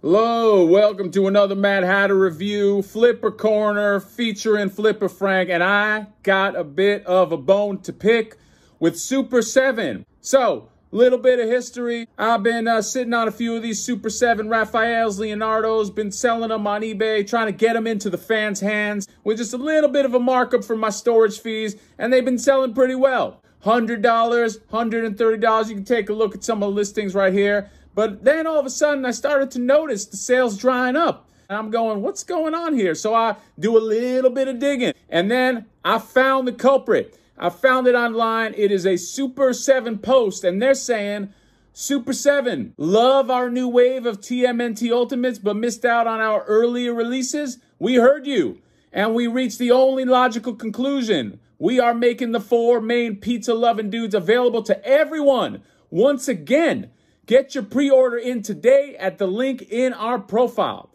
Hello, welcome to another Mad Hatter review, Flipper Corner, featuring Flipper Frank, and I got a bit of a bone to pick with Super 7. So, little bit of history. I've been uh, sitting on a few of these Super 7 Raphaels, Leonardos, been selling them on eBay, trying to get them into the fans' hands with just a little bit of a markup for my storage fees, and they've been selling pretty well. $100, $130. You can take a look at some of the listings right here. But then all of a sudden, I started to notice the sales drying up. And I'm going, what's going on here? So I do a little bit of digging. And then I found the culprit. I found it online. It is a Super 7 post, and they're saying, Super 7, love our new wave of TMNT Ultimates, but missed out on our earlier releases? We heard you, and we reached the only logical conclusion. We are making the four main pizza loving dudes available to everyone once again. Get your pre order in today at the link in our profile.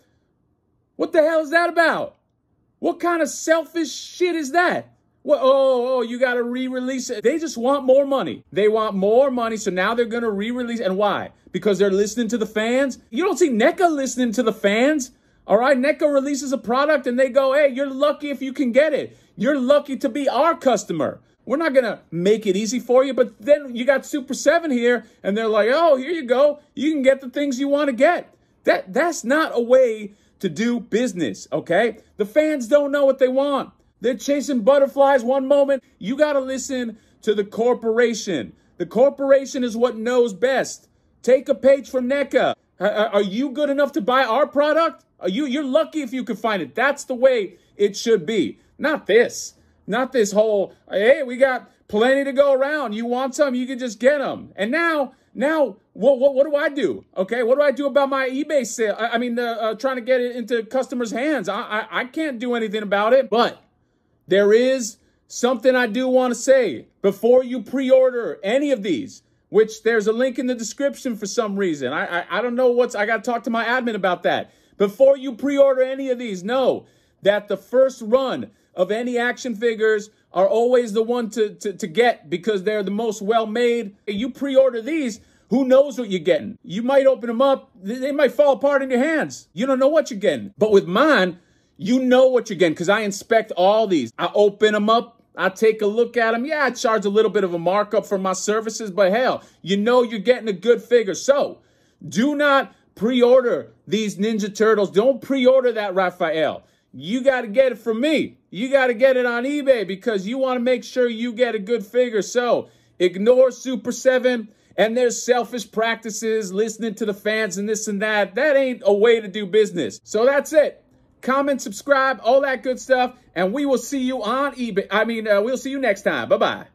What the hell is that about? What kind of selfish shit is that? What, oh, oh, oh you got to re release it. They just want more money. They want more money, so now they're going to re release. And why? Because they're listening to the fans? You don't see NECA listening to the fans. All right, NECA releases a product and they go, hey, you're lucky if you can get it. You're lucky to be our customer. We're not going to make it easy for you, but then you got Super 7 here and they're like, "Oh, here you go. You can get the things you want to get." That that's not a way to do business, okay? The fans don't know what they want. They're chasing butterflies one moment. You got to listen to the corporation. The corporation is what knows best. Take a page from NECA. Uh, uh, are you good enough to buy our product? Are you you're lucky if you can find it. That's the way it should be. Not this. Not this whole, hey, we got plenty to go around. You want some, you can just get them. And now, now, what, what, what do I do? Okay, what do I do about my eBay sale? I, I mean, uh, uh trying to get it into customers' hands. I, I, I can't do anything about it. But there is something I do want to say before you pre-order any of these. Which there's a link in the description for some reason. I, I, I don't know what's. I got to talk to my admin about that. Before you pre-order any of these, know that the first run of any action figures are always the one to, to, to get because they're the most well made. You pre order these, who knows what you're getting? You might open them up, they might fall apart in your hands. You don't know what you're getting. But with mine, you know what you're getting because I inspect all these. I open them up, I take a look at them. Yeah, I charge a little bit of a markup for my services, but hell, you know you're getting a good figure. So do not pre order these Ninja Turtles. Don't pre order that Raphael you got to get it from me. You got to get it on eBay because you want to make sure you get a good figure. So ignore Super 7 and their selfish practices, listening to the fans and this and that. That ain't a way to do business. So that's it. Comment, subscribe, all that good stuff. And we will see you on eBay. I mean, uh, we'll see you next time. Bye-bye.